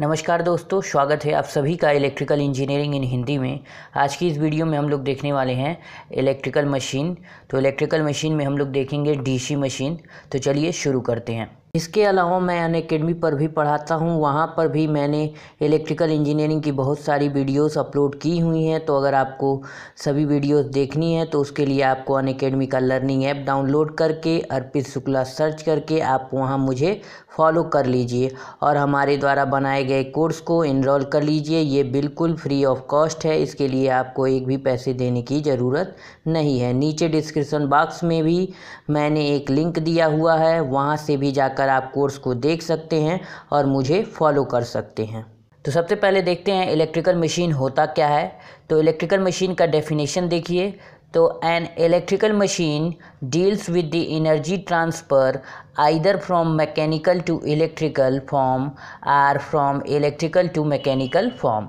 नमस्कार दोस्तों स्वागत है आप सभी का इलेक्ट्रिकल इंजीनियरिंग इन हिंदी में आज की इस वीडियो में हम लोग देखने वाले हैं इलेक्ट्रिकल मशीन तो इलेक्ट्रिकल मशीन में हम लोग देखेंगे डीसी मशीन तो चलिए शुरू करते हैं इसके अलावा मैं अन अकेडमी पर भी पढ़ाता हूँ वहाँ पर भी मैंने इलेक्ट्रिकल इंजीनियरिंग की बहुत सारी वीडियोस अपलोड की हुई हैं तो अगर आपको सभी वीडियोस देखनी है तो उसके लिए आपको अन अकेडमी का लर्निंग ऐप डाउनलोड करके अर्पित शुक्ला सर्च करके आप वहाँ मुझे फॉलो कर लीजिए और हमारे द्वारा बनाए गए कोर्स को इनरोल कर लीजिए ये बिल्कुल फ्री ऑफ कॉस्ट है इसके लिए आपको एक भी पैसे देने की ज़रूरत नहीं है नीचे डिस्क्रिप्सन बॉक्स में भी मैंने एक लिंक दिया हुआ है वहाँ से भी जाकर जाकर आप कोर्स को देख सकते हैं और मुझे फॉलो कर सकते हैं तो सबसे पहले देखते हैं इलेक्ट्रिकल मशीन होता क्या है तो इलेक्ट्रिकल मशीन का डेफिनेशन देखिए तो an electrical machine deals with the energy transfer either from mechanical to electrical form or from electrical to mechanical form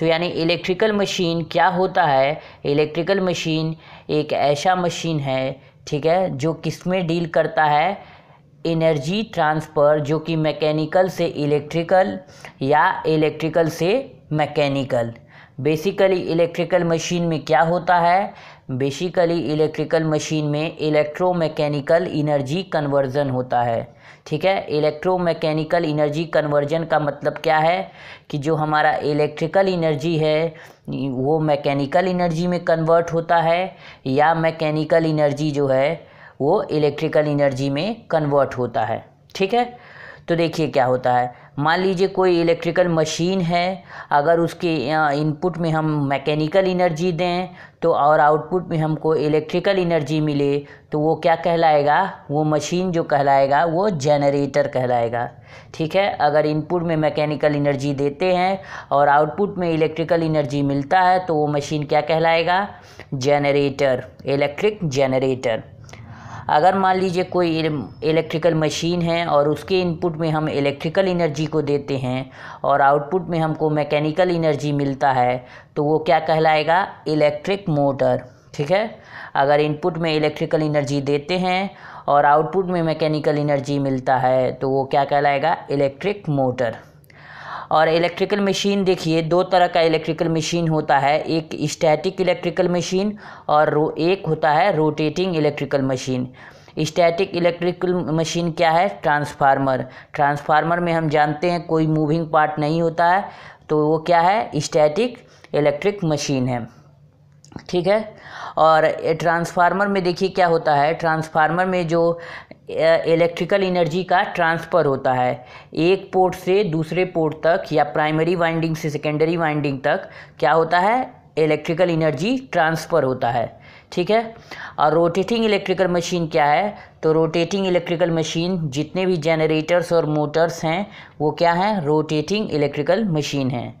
तो यानी इलेक्ट्रिकल मशीन क्या होता है इलेक्ट्रिकल मशीन एक ऐसा मशीन है ठीक है जो किस में डील करता है एनर्जी ट्रांसफ़र जो कि मैकेनिकल से इलेक्ट्रिकल या इलेक्ट्रिकल से मैकेनिकल बेसिकली इलेक्ट्रिकल मशीन में क्या होता है बेसिकली इलेक्ट्रिकल मशीन में इलेक्ट्रो मैकेनिकल इनर्जी कन्वर्जन होता है ठीक है इलेक्ट्रो मैकेनिकल इनर्जी कन्वर्जन का मतलब क्या है कि जो हमारा इलेक्ट्रिकल इनर्जी है वो मैकेनिकल इनर्जी में कन्वर्ट होता है या मैकेनिकल इनर्जी जो है वो इलेक्ट्रिकल एनर्जी में कन्वर्ट होता है ठीक है तो देखिए क्या होता है मान लीजिए कोई इलेक्ट्रिकल मशीन है अगर उसके इनपुट में हम मैकेनिकल एनर्जी दें तो और आउटपुट में हमको इलेक्ट्रिकल एनर्जी मिले तो वो क्या कहलाएगा वो मशीन जो कहलाएगा वो जनरेटर कहलाएगा ठीक है अगर इनपुट में मैकेनिकल एनर्जी देते हैं और आउटपुट में इलेक्ट्रिकल एनर्जी मिलता है तो वो मशीन क्या कहलाएगा जनरेटर इलेक्ट्रिक जनरेटर अगर मान लीजिए कोई इलेक्ट्रिकल मशीन है और उसके इनपुट में हम इलेक्ट्रिकल एनर्जी को देते हैं और आउटपुट में हमको मैकेनिकल एनर्जी मिलता है तो वो क्या कहलाएगा इलेक्ट्रिक मोटर ठीक है अगर इनपुट में इलेक्ट्रिकल एनर्जी देते हैं और आउटपुट में मैकेनिकल एनर्जी मिलता है तो वो क्या कहलाएगा इलेक्ट्रिक मोटर और इलेक्ट्रिकल मशीन देखिए दो तरह का इलेक्ट्रिकल मशीन होता है एक स्टैटिक इलेक्ट्रिकल मशीन और एक होता है rotating electrical machine static electrical machine क्या है ट्रांसफार्मर ट्रांसफार्मर में हम जानते हैं कोई मूविंग पार्ट नहीं होता है तो वो क्या है स्टैटिक इलेक्ट्रिक मशीन है ठीक है और ट्रांसफार्मर में देखिए क्या होता है ट्रांसफार्मर में जो इलेक्ट्रिकल एनर्जी का ट्रांसफ़र होता है एक पोर्ट से दूसरे पोर्ट तक या प्राइमरी वाइंडिंग से सेकेंडरी वाइंडिंग तक क्या होता है इलेक्ट्रिकल एनर्जी ट्रांसफ़र होता है ठीक है और रोटेटिंग इलेक्ट्रिकल मशीन क्या है तो रोटेटिंग इलेक्ट्रिकल मशीन जितने भी जनरेटर्स और मोटर्स हैं वो क्या हैं रोटेटिंग इलेक्ट्रिकल मशीन हैं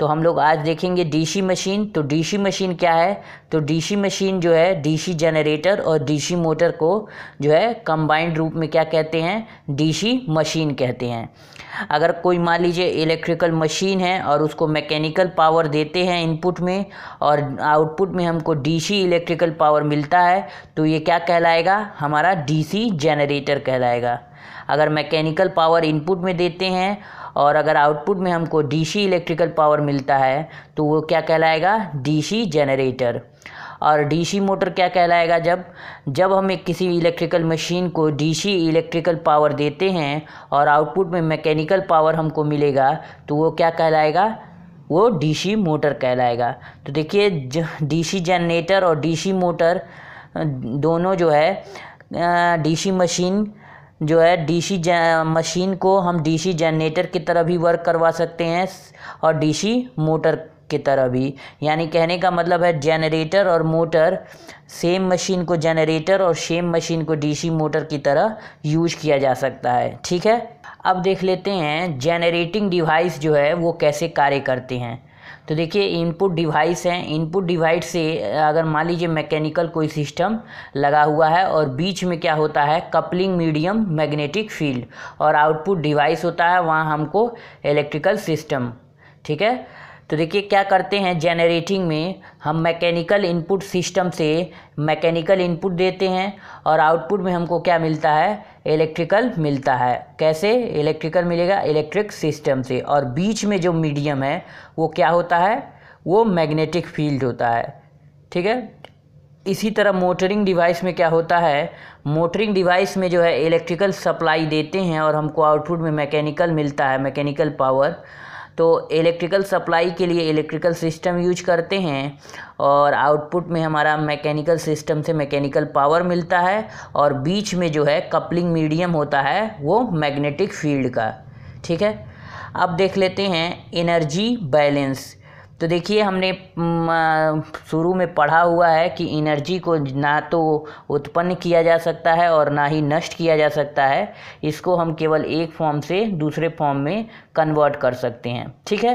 तो हम लोग आज देखेंगे डीसी मशीन तो डीसी मशीन क्या है तो डीसी मशीन जो है डीसी जनरेटर और डीसी मोटर को जो है कंबाइंड रूप में क्या कहते हैं डीसी मशीन कहते हैं अगर कोई मान लीजिए इलेक्ट्रिकल मशीन है और उसको मैकेनिकल पावर देते हैं इनपुट में और आउटपुट में हमको डीसी इलेक्ट्रिकल पावर मिलता है तो ये क्या कहलाएगा हमारा डीसी जनरेटर कहलाएगा अगर मैकेनिकल पावर इनपुट में देते हैं और अगर आउटपुट में हमको डीसी इलेक्ट्रिकल पावर मिलता है तो वो क्या कहलाएगा डीसी जनरेटर और डीसी मोटर क्या कहलाएगा जब जब हम एक किसी इलेक्ट्रिकल मशीन को डीसी इलेक्ट्रिकल पावर देते हैं और आउटपुट में मैकेनिकल पावर हमको मिलेगा तो वो क्या कहलाएगा वो डीसी मोटर कहलाएगा तो देखिए डीसी जनरेटर और डीसी मोटर दोनों जो है डीसी मशीन जो है डीसी मशीन को हम डीसी जनरेटर की तरह भी वर्क करवा सकते हैं और डीसी मोटर की तरह भी यानी कहने का मतलब है जनरेटर और मोटर सेम मशीन को जनरेटर और सेम मशीन को डीसी मोटर की तरह यूज किया जा सकता है ठीक है अब देख लेते हैं जेनरेटिंग डिवाइस जो है वो कैसे कार्य करते हैं तो देखिए इनपुट डिवाइस हैं इनपुट डिवाइस से अगर मान लीजिए मैकेनिकल कोई सिस्टम लगा हुआ है और बीच में क्या होता है कपलिंग मीडियम मैग्नेटिक फील्ड और आउटपुट डिवाइस होता है वहाँ हमको इलेक्ट्रिकल सिस्टम ठीक है तो देखिए क्या करते हैं जेनरेटिंग में हम मैकेनिकल इनपुट सिस्टम से मैकेनिकल इनपुट देते हैं और आउटपुट में हमको क्या मिलता है इलेक्ट्रिकल मिलता है कैसे इलेक्ट्रिकल मिलेगा इलेक्ट्रिक सिस्टम से और बीच में जो मीडियम है वो क्या होता है वो मैग्नेटिक फील्ड होता है ठीक है इसी तरह मोटरिंग डिवाइस में क्या होता है मोटरिंग डिवाइस में जो है इलेक्ट्रिकल सप्लाई देते हैं और हमको आउटपुट में मैकेनिकल मिलता है मैकेनिकल पावर तो इलेक्ट्रिकल सप्लाई के लिए इलेक्ट्रिकल सिस्टम यूज करते हैं और आउटपुट में हमारा मैकेनिकल सिस्टम से मैकेनिकल पावर मिलता है और बीच में जो है कपलिंग मीडियम होता है वो मैग्नेटिक फील्ड का ठीक है अब देख लेते हैं एनर्जी बैलेंस तो देखिए हमने शुरू में पढ़ा हुआ है कि एनर्जी को ना तो उत्पन्न किया जा सकता है और ना ही नष्ट किया जा सकता है इसको हम केवल एक फॉर्म से दूसरे फॉर्म में कन्वर्ट कर सकते हैं ठीक है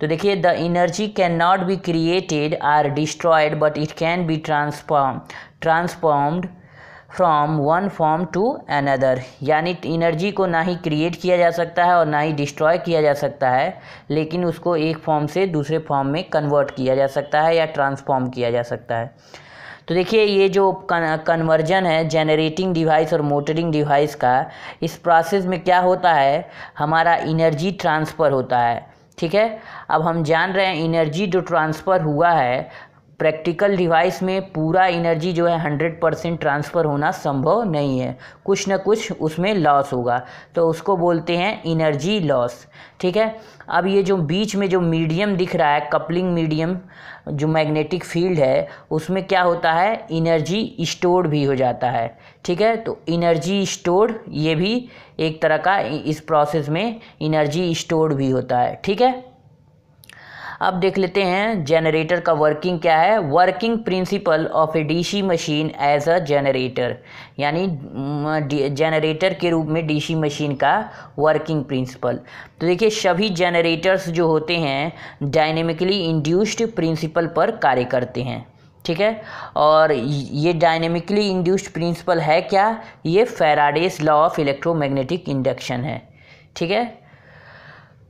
तो देखिए the energy cannot be created or destroyed but it can be transform transformed from one form to another यानी एनर्जी को ना ही क्रिएट किया जा सकता है और ना ही डिस्ट्रॉय किया जा सकता है लेकिन उसको एक फॉर्म से दूसरे फॉर्म में कन्वर्ट किया जा सकता है या ट्रांसफॉर्म किया जा सकता है तो देखिए ये जो कन्वर्जन है जनरेटिंग डिवाइस और मोटरिंग डिवाइस का इस प्रोसेस में क्या होता है हमारा इनर्जी ट्रांसफ़र होता है ठीक है अब हम जान रहे हैं इनर्जी जो ट्रांसफ़र हुआ है प्रैक्टिकल डिवाइस में पूरा एनर्जी जो है हंड्रेड परसेंट ट्रांसफ़र होना संभव नहीं है कुछ ना कुछ उसमें लॉस होगा तो उसको बोलते हैं एनर्जी लॉस ठीक है अब ये जो बीच में जो मीडियम दिख रहा है कपलिंग मीडियम जो मैग्नेटिक फील्ड है उसमें क्या होता है इनर्जी स्टोर भी हो जाता है ठीक है तो इनर्जी स्टोर ये भी एक तरह का इस प्रोसेस में इनर्जी स्टोर भी होता है ठीक है अब देख लेते हैं जनरेटर का वर्किंग क्या है working principle of a DC machine as a generator यानी जनरेटर के रूप में डीसी मशीन का वर्किंग प्रिंसिपल तो देखिए सभी जनरेटर्स जो होते हैं डायनेमिकली इंड्यूस्ड प्रिंसिपल पर कार्य करते हैं ठीक है और ये डायनेमिकली इंड्यूस्ड प्रिंसिपल है क्या ये Faraday's law of electromagnetic induction है ठीक है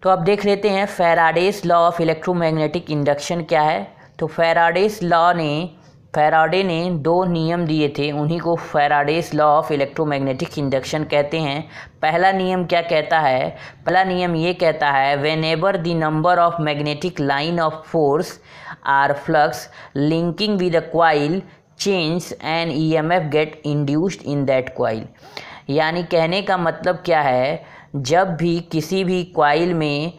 तो अब देख लेते हैं Faraday's law of electromagnetic induction क्या है तो फेराडेस लॉ ने फेराडे ने दो नियम दिए थे उन्हीं को Faraday's law of electromagnetic induction कहते हैं पहला नियम क्या कहता है पहला नियम ये कहता है whenever the number of magnetic line of force or flux linking with a coil change and E M F get induced in that coil यानी कहने का मतलब क्या है जब भी किसी भी क्वाइल में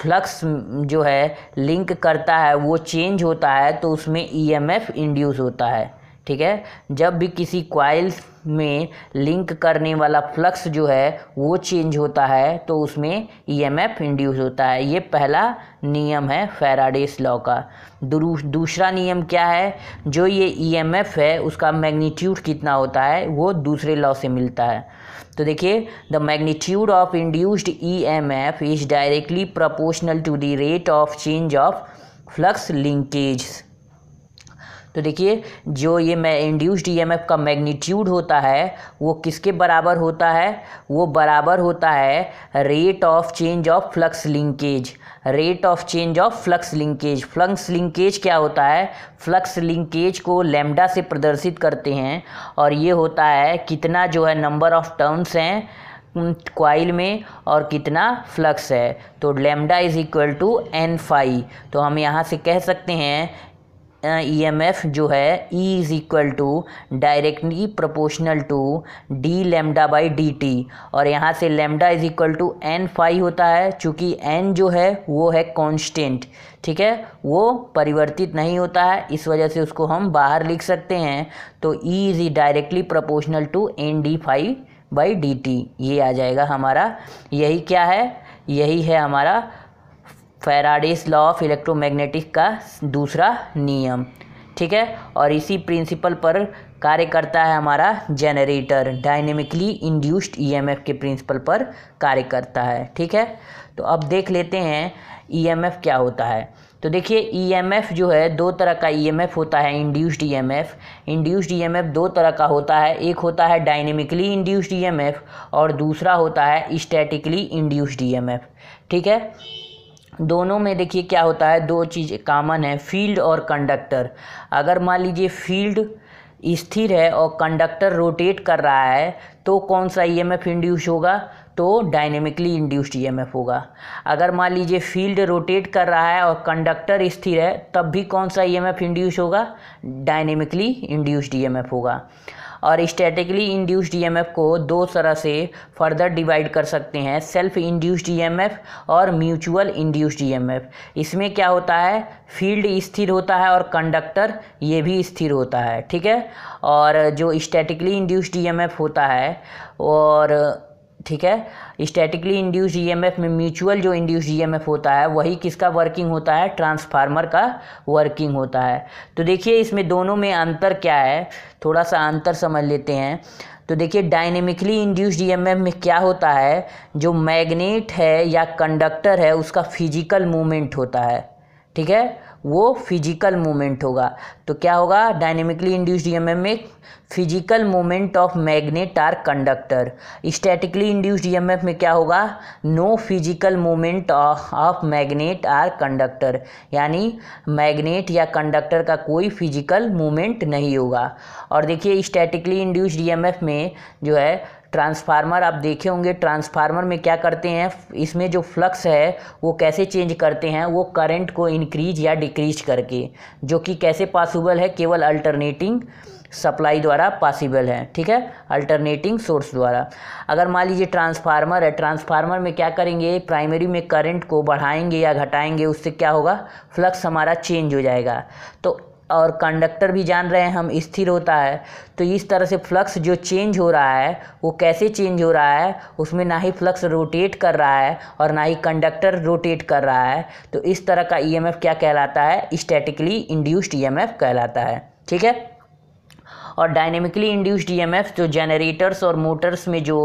फ्लक्स जो है लिंक करता है वो चेंज होता है तो उसमें ईएमएफ e इंड्यूस होता है ठीक है जब भी किसी क्वाइल्स में लिंक करने वाला फ्लक्स जो है वो चेंज होता है तो उसमें ईएमएफ e इंड्यूस होता है ये पहला नियम है फेराडेस लॉ का दूसरा नियम क्या है जो ये ईएमएफ e है उसका मैग्नीट्यूड कितना होता है वो दूसरे लॉ से मिलता है तो देखिए the magnitude of induced EMF is directly proportional to the rate of change of flux linkage तो देखिए जो ये मैं इंड्यूस्ड डी का मैग्नीट्यूड होता है वो किसके बराबर होता है वो बराबर होता है rate of change of flux linkage rate of change of flux linkage flux linkage क्या होता है फ्लक्स लिंकेज को लेमडा से प्रदर्शित करते हैं और ये होता है कितना जो है नंबर ऑफ टर्म्स हैं क्वाइल में और कितना फ्लक्स है तो lambda is equal to N phi तो हम यहाँ से कह सकते हैं ईएमएफ e जो है E is equal to directly proportional to D lambda by D T और यहाँ से lambda is equal to N phi होता है चूँकि एन जो है वो है कॉन्स्टेंट ठीक है वो परिवर्तित नहीं होता है इस वजह से उसको हम बाहर लिख सकते हैं तो E is directly proportional to N D phi by D T ये आ जाएगा हमारा यही क्या है यही है हमारा फेराडिस लॉ ऑफ इलेक्ट्रोमैग्नेटिक का दूसरा नियम ठीक है और इसी प्रिंसिपल पर कार्य करता है हमारा जनरेटर डायनेमिकली इंड्यूस्ड ईएमएफ के प्रिंसिपल पर कार्य करता है ठीक है तो अब देख लेते हैं ईएमएफ e क्या होता है तो देखिए ईएमएफ e जो है दो तरह का ईएमएफ e होता है इंड्यूस्ड ईएमएफ इंड्यूस्ड ईएमएफ दो तरह का होता है एक होता है डायनेमिकली इंड्यूस्ड ईएमएफ और दूसरा होता है स्टैटिकली इंड्यूस्ड ईएमएफ ठीक है दोनों में देखिए क्या होता है दो चीज़ कामन है फील्ड और कंडक्टर अगर मान लीजिए फील्ड स्थिर है और कंडक्टर रोटेट कर रहा है तो कौन सा ई एम एफ इंड्यूस होगा तो डायनेमिकली इंड्यूस्ड ईएमएफ होगा अगर मान लीजिए फील्ड रोटेट कर रहा है और कंडक्टर स्थिर है तब भी कौन सा ईएमएफ इंड्यूस होगा डायनेमिकली इंड्यूस्ड ईएमएफ होगा और स्टैटिकली इंड्यूस्ड डीएमएफ को दो तरह से फर्दर डिवाइड कर सकते हैं सेल्फ इंड्यूस्ड डीएमएफ और म्यूचुअल इंड्यूस्ड डीएमएफ इसमें क्या होता है फील्ड स्थिर होता है और कंडक्टर ये भी स्थिर होता है ठीक है और जो स्टैटिकली इंड्यूस्ड डीएमएफ होता है और ठीक है स्टैटिकली इंड्यूस ईएमएफ में म्यूचुअल जो इंड्यूस ईएमएफ e होता है वही किसका वर्किंग होता है ट्रांसफार्मर का वर्किंग होता है तो देखिए इसमें दोनों में अंतर क्या है थोड़ा सा अंतर समझ लेते हैं तो देखिए डायनेमिकली इंड्यूस ईएमएफ में क्या होता है जो मैग्नेट है या कंडक्टर है उसका फिजिकल मूवमेंट होता है ठीक है वो फिजिकल मूवमेंट होगा तो क्या होगा डायनेमिकली इंड्यूस्ड ईएमएफ में physical movement of magnet or conductor statically induced F में क्या होगा no physical movement of magnet or conductor यानी मैग्नेट या कंडक्टर का कोई फिजिकल मूवमेंट नहीं होगा और देखिए स्टैटिकली इंड्यूस्ड एफ में जो है ट्रांसफार्मर आप देखे होंगे ट्रांसफार्मर में क्या करते हैं इसमें जो फ्लक्स है वो कैसे चेंज करते हैं वो करंट को इंक्रीज या डिक्रीज करके जो कि कैसे पॉसिबल है केवल अल्टरनेटिंग सप्लाई द्वारा पॉसिबल है ठीक है अल्टरनेटिंग सोर्स द्वारा अगर मान लीजिए ट्रांसफार्मर है ट्रांसफार्मर में क्या करेंगे प्राइमरी में करंट को बढ़ाएंगे या घटाएंगे उससे क्या होगा फ्लक्स हमारा चेंज हो जाएगा तो और कंडक्टर भी जान रहे हैं हम स्थिर होता है तो इस तरह से फ्लक्स जो चेंज हो रहा है वो कैसे चेंज हो रहा है उसमें ना ही फ्लक्स रोटेट कर रहा है और ना ही कंडक्टर रोटेट कर रहा है तो इस तरह का ईएमएफ e क्या कहलाता है स्टैटिकली इंड्यूस्ड ईएमएफ कहलाता है ठीक है और डायनेमिकली इंड्यूस्ड ईएमएफ जो जनरेटर्स और मोटर्स में जो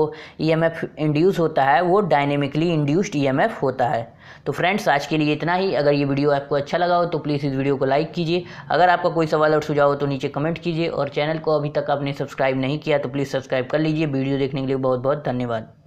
ईएमएफ e इंड्यूस होता है वो डायनेमिकली इंड्यूस्ड ईएमएफ होता है तो फ्रेंड्स आज के लिए इतना ही अगर ये वीडियो आपको अच्छा लगा हो तो प्लीज़ इस वीडियो को लाइक कीजिए अगर आपका कोई सवाल और सुझाव हो तो नीचे कमेंट कीजिए और चैनल को अभी तक आपने सब्सक्राइब नहीं किया तो प्लीज़ सब्सक्राइब कर लीजिए वीडियो देखने के लिए बहुत बहुत धन्यवाद